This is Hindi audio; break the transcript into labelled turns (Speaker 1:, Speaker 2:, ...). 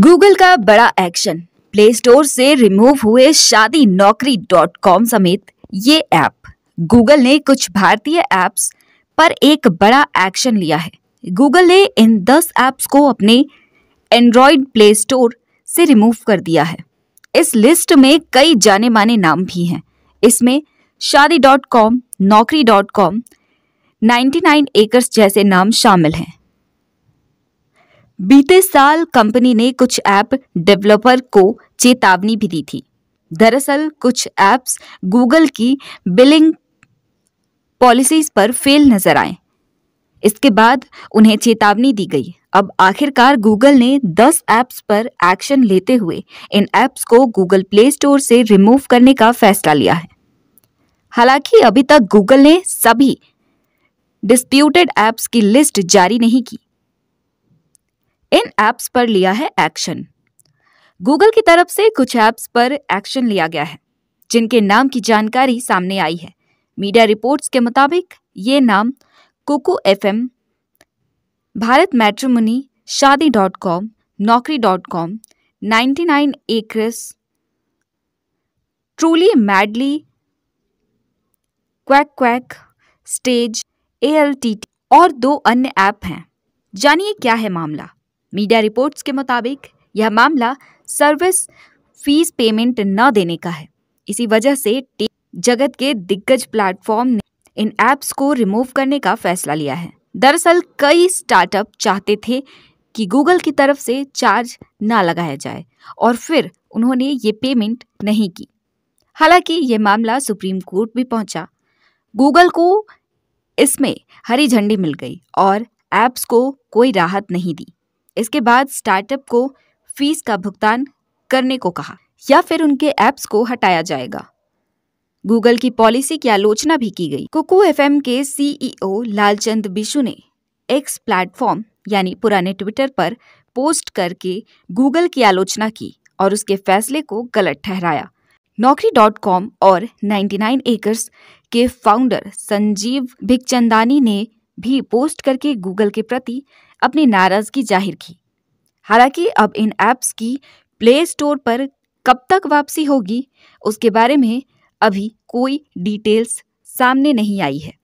Speaker 1: गूगल का बड़ा एक्शन प्ले स्टोर से रिमूव हुए शादी नौकरी डॉट कॉम समेत ये ऐप गूगल ने कुछ भारतीय ऐप्स पर एक बड़ा एक्शन लिया है गूगल ने इन दस ऐप्स को अपने एंड्रॉयड प्ले स्टोर से रिमूव कर दिया है इस लिस्ट में कई जाने माने नाम भी हैं इसमें Shaadi dot com Naukri dot com ninety nine acres जैसे नाम शामिल हैं बीते साल कंपनी ने कुछ ऐप डेवलपर को चेतावनी भी दी थी दरअसल कुछ ऐप्स गूगल की बिलिंग पॉलिसीज पर फेल नजर आए इसके बाद उन्हें चेतावनी दी गई अब आखिरकार गूगल ने 10 ऐप्स पर एक्शन लेते हुए इन ऐप्स को गूगल प्ले स्टोर से रिमूव करने का फैसला लिया है हालांकि अभी तक गूगल ने सभी डिस्प्यूटेड ऐप्स की लिस्ट जारी नहीं की इन ऐप्स पर लिया है एक्शन गूगल की तरफ से कुछ ऐप्स पर एक्शन लिया गया है जिनके नाम की जानकारी सामने आई है मीडिया रिपोर्ट्स के मुताबिक ये नाम Kuku F Bharat matrimony Shaadi dot com Naukri dot com ninety nine truly madly quack quack stage A और दो अन्य ऐप हैं जानिए क्या है मामला मीडिया रिपोर्ट्स के मुताबिक यह मामला सर्विस फीस पेमेंट न देने का है इसी वजह से जगत के दिग्गज प्लेटफॉर्म ने इन ऐप्स को रिमूव करने का फैसला लिया है दरअसल कई स्टार्टअप चाहते थे कि गूगल की तरफ से चार्ज ना लगाया जाए और फिर उन्होंने ये पेमेंट नहीं की हालांकि ये मामला सुप्रीम कोर्ट भी पहुंचा गूगल को इसमें हरी झंडी मिल गई और ऐप्स को कोई राहत नहीं दी इसके बाद स्टार्टअप को फीस का भुगतान करने को कहा या फिर उनके ऐप्स को हटाया जाएगा गूगल की पॉलिसी की आलोचना भी की गई कुकू एफ के सीईओ e लालचंद बिशु ने एक्स प्लेटफॉर्म यानी पुराने ट्विटर पर पोस्ट करके गूगल की आलोचना की और उसके फैसले को गलत ठहराया नौकरी डॉट कॉम और 99 एकर्स के फाउंडर संजीव भिकचंदानी ने भी पोस्ट करके गूगल के प्रति अपनी नाराज़गी जाहिर की हालांकि अब इन ऐप्स की प्ले स्टोर पर कब तक वापसी होगी उसके बारे में अभी कोई डिटेल्स सामने नहीं आई है